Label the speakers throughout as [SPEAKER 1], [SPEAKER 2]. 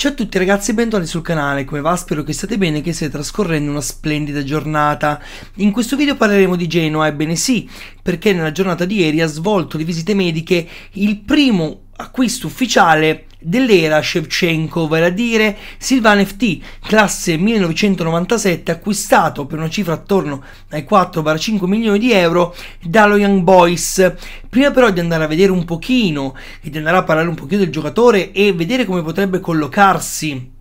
[SPEAKER 1] Ciao a tutti ragazzi e bentornati sul canale, come va? Spero che state bene e che state trascorrendo una splendida giornata. In questo video parleremo di Genoa, ebbene sì, perché nella giornata di ieri ha svolto le visite mediche il primo acquisto ufficiale dell'era Shevchenko, vale a dire Silvan FT, classe 1997, acquistato per una cifra attorno ai 4-5 milioni di euro dallo Young Boys. Prima però di andare a vedere un pochino e di andare a parlare un pochino del giocatore e vedere come potrebbe collocarsi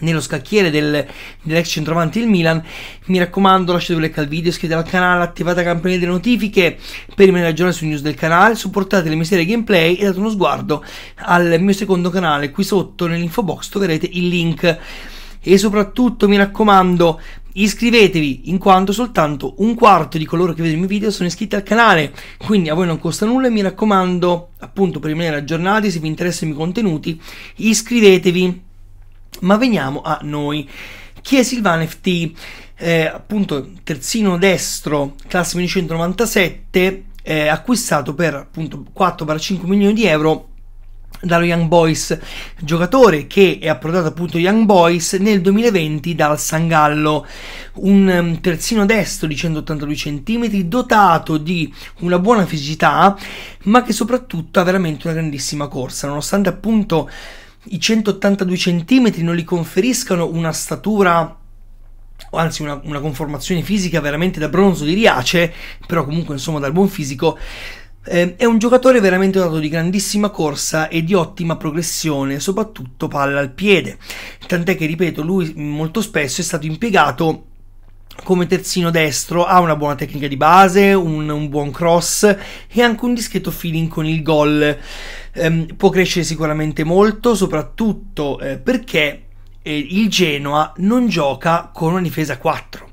[SPEAKER 1] nello scacchiere del, dell'ex centravanti il Milan. Mi raccomando, lasciate un like al video, iscrivetevi al canale, attivate la campanella delle notifiche per rimanere aggiornati sui news del canale, supportate le mie serie gameplay e date uno sguardo al mio secondo canale. Qui sotto nell'info box troverete il link. E soprattutto mi raccomando, iscrivetevi in quanto soltanto un quarto di coloro che vedono i miei video sono iscritti al canale, quindi a voi non costa nulla e mi raccomando, appunto per rimanere aggiornati, se vi interessano i miei contenuti, iscrivetevi. Ma veniamo a noi. Chi è Silvan FT? Eh, appunto terzino destro, classe 1997, eh, acquistato per appunto 4-5 milioni di euro dallo Young Boys, giocatore che è approdato appunto Young Boys nel 2020 dal Sangallo, un ehm, terzino destro di 182 cm, dotato di una buona fisicità, ma che soprattutto ha veramente una grandissima corsa, nonostante appunto i 182 cm non gli conferiscano una statura anzi una, una, conformazione fisica veramente da bronzo di Riace, però comunque insomma dal buon fisico, eh, è un giocatore veramente dotato di grandissima corsa e di ottima progressione, soprattutto palla al piede, tant'è che ripeto lui molto spesso è stato impiegato come terzino destro ha una buona tecnica di base, un, un buon cross e anche un discreto feeling con il gol. Ehm, può crescere sicuramente molto, soprattutto eh, perché eh, il Genoa non gioca con una difesa 4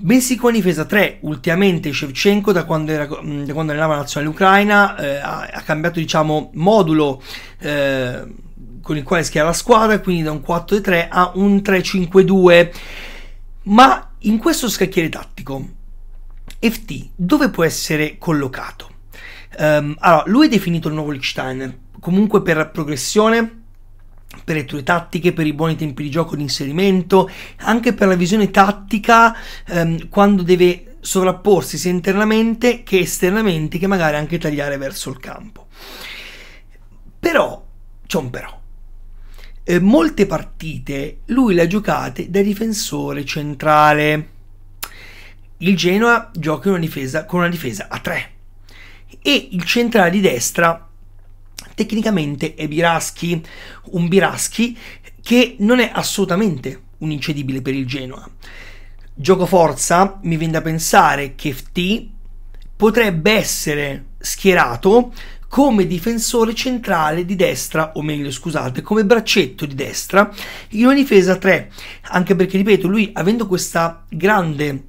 [SPEAKER 1] bensì con difesa 3. Ultimamente Shevchenko, da quando, era, mm, da quando allenava la nazionale ucraina, eh, ha, ha, cambiato diciamo, modulo eh, con il quale schiera la squadra, quindi da un 4-3 a un 3-5-2. Ma in questo scacchiere tattico, FT dove può essere collocato? Um, allora, lui è definito il nuovo Lichsteiner, comunque per progressione, per le tue tattiche, per i buoni tempi di gioco di inserimento, anche per la visione tattica ehm, quando deve sovrapporsi sia internamente che esternamente, che magari anche tagliare verso il campo. Però, c'è un però eh, molte partite lui le ha giocate da difensore centrale. Il Genoa gioca una difesa, con una difesa a 3 e il centrale di destra tecnicamente è Biraschi, un Biraschi che non è assolutamente un incedibile per il Genoa. Gioco forza, mi viene da pensare che FT potrebbe essere schierato come difensore centrale di destra, o meglio scusate, come braccetto di destra, in una difesa 3, anche perché ripeto, lui avendo questa grande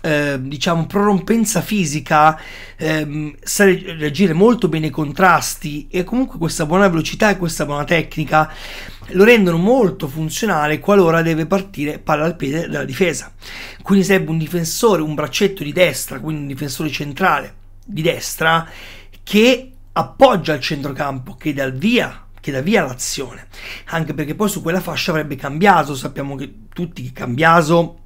[SPEAKER 1] eh, diciamo prorompenza fisica ehm, sa reagire molto bene ai contrasti e comunque questa buona velocità e questa buona tecnica lo rendono molto funzionale qualora deve partire palla al piede dalla difesa quindi sarebbe un difensore un braccetto di destra quindi un difensore centrale di destra che appoggia al centrocampo che dà via, via l'azione, anche perché poi su quella fascia avrebbe Cambiaso, sappiamo che tutti che Cambiaso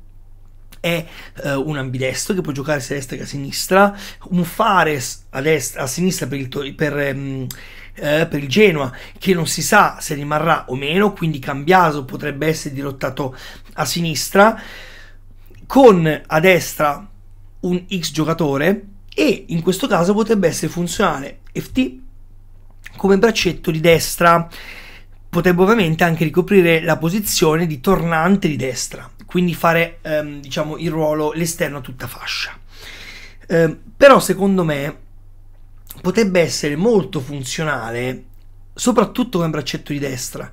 [SPEAKER 1] è eh, un ambidestro che può giocare sia a destra che a sinistra, un Fares a, destra, a sinistra per il, per, ehm, eh, per il, Genoa che non si sa se rimarrà o meno, quindi Cambiaso potrebbe essere dirottato a sinistra, con a destra un X giocatore e in questo caso potrebbe essere funzionale FT come braccetto di destra potrebbe ovviamente anche ricoprire la posizione di tornante di destra quindi fare ehm, diciamo il ruolo l'esterno a tutta fascia eh, però secondo me potrebbe essere molto funzionale soprattutto come braccetto di destra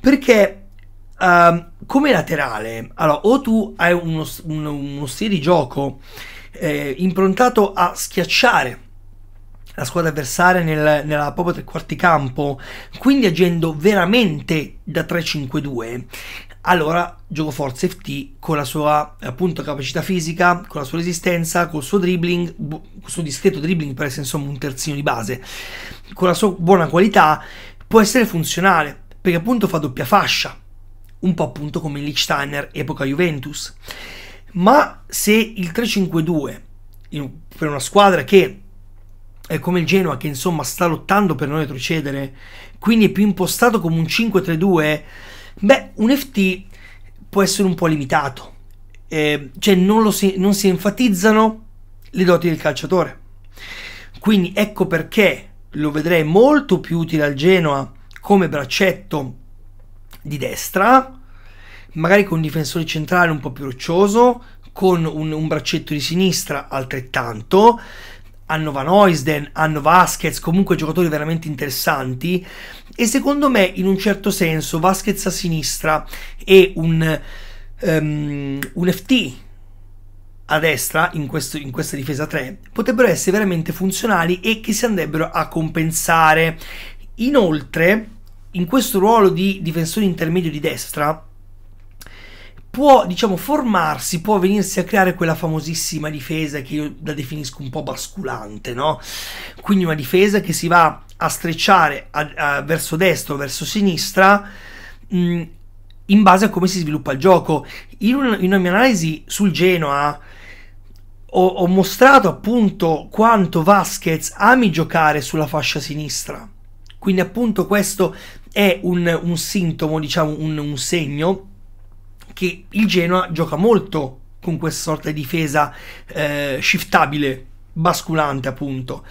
[SPEAKER 1] perché ehm, come laterale allora o tu hai uno, uno, uno stile di gioco eh, improntato a schiacciare la squadra avversaria nel, nella propria tre quarti campo, quindi agendo veramente da 3-5-2, allora gioco forza FT con la sua appunto capacità fisica, con la sua resistenza, col suo dribbling, bu- col suo discreto dribbling per essere insomma un terzino di base, con la sua buona qualità, può essere funzionale, perché appunto fa doppia fascia, un po' appunto come il Lichsteiner epoca Juventus ma se il 3-5-2 per una squadra che è come il Genoa che insomma sta lottando per non retrocedere, quindi è più impostato come un 5-3-2, beh, un FT può essere un po' limitato, eh, cioè non, si, non si enfatizzano le doti del calciatore. Quindi ecco perché lo vedrei molto più utile al Genoa come braccetto di destra, magari con un difensore centrale un po' più roccioso, con un, un braccetto di sinistra altrettanto, hanno Van Oisden, hanno Vasquez, comunque giocatori veramente interessanti e secondo me in un certo senso Vasquez a sinistra e un, um, un FT a destra in, questo, in, questa difesa 3 potrebbero essere veramente funzionali e che si andrebbero a compensare. Inoltre, in questo ruolo di difensore intermedio di destra, può, diciamo, formarsi, può venirsi a creare quella famosissima difesa che io la definisco un po' basculante, no? Quindi una difesa che si va a strecciare a, a, verso destra o verso sinistra mh, mm, in base a come si sviluppa il gioco. In, un, in una mia analisi sul Genoa ho, ho mostrato appunto quanto Vasquez ami giocare sulla fascia sinistra. Quindi appunto questo è un, un sintomo, diciamo un, un segno che il Genoa gioca molto con questa sorta di difesa eh, shiftabile, basculante appunto.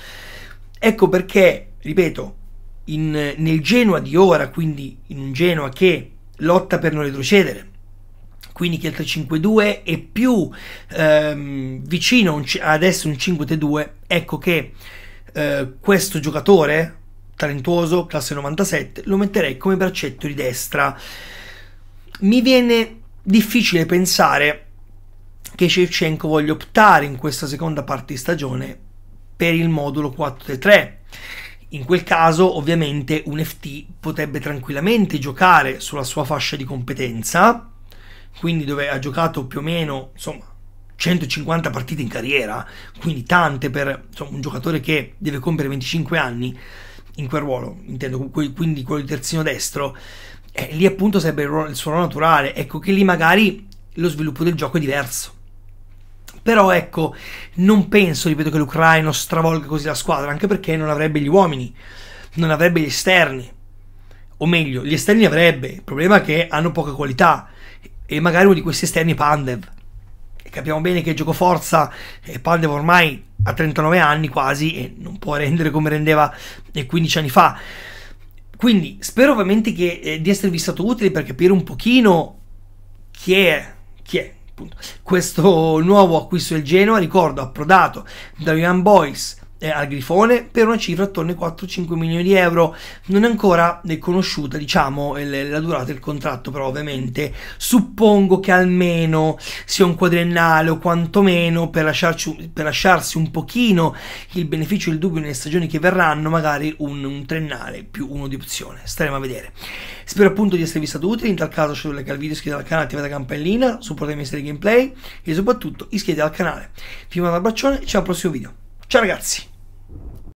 [SPEAKER 1] Ecco perché, ripeto, in, nel Genoa di ora, quindi in un Genoa che lotta per non retrocedere, quindi che il 3-5-2 è più ehm, vicino un, adesso un 5-3-2, ecco che eh, questo giocatore talentuoso, classe 97, lo metterei come braccetto di destra. Mi viene difficile pensare che Shevchenko voglia optare in questa seconda parte di stagione per il modulo 4-3. In quel caso, ovviamente, un FT potrebbe tranquillamente giocare sulla sua fascia di competenza, quindi dove ha giocato più o meno, insomma, 150 partite in carriera, quindi tante per insomma, un giocatore che deve compiere 25 anni in quel ruolo, intendo quindi quello di terzino destro, eh, lì appunto sarebbe il, ruolo, il suo ruolo naturale. Ecco che lì magari lo sviluppo del gioco è diverso. Però ecco, non penso, ripeto, che l'ucraino stravolga così la squadra, anche perché non avrebbe gli uomini, non avrebbe gli esterni. O meglio, gli esterni avrebbe, il problema è che hanno poca qualità. E magari uno di questi esterni è Pandev. E capiamo bene che gioco forza e eh, Pandev ormai ha 39 anni quasi e non può rendere come rendeva 15 eh, anni fa. Quindi spero ovviamente che, eh, di esservi stato utile per capire un pochino chi è, chi è appunto, questo nuovo acquisto del Genoa. Ricordo, approdato da Ian Boys eh, al Grifone per una cifra attorno ai 4-5 milioni di euro. Non è ancora conosciuta, diciamo, la durata del contratto, però ovviamente suppongo che almeno sia un quadriennale o quantomeno per lasciarci, per lasciarsi un pochino il beneficio del dubbio nelle stagioni che verranno, magari un, un triennale più uno di opzione. Staremo a vedere. Spero appunto di esservi stato utile, in tal caso lasciate un like al video, iscrivetevi al canale, attivate la campanellina, supportate i miei gameplay e soprattutto iscrivetevi al canale. Vi mando un abbraccione e ciao al prossimo video. Ciao ragazzi!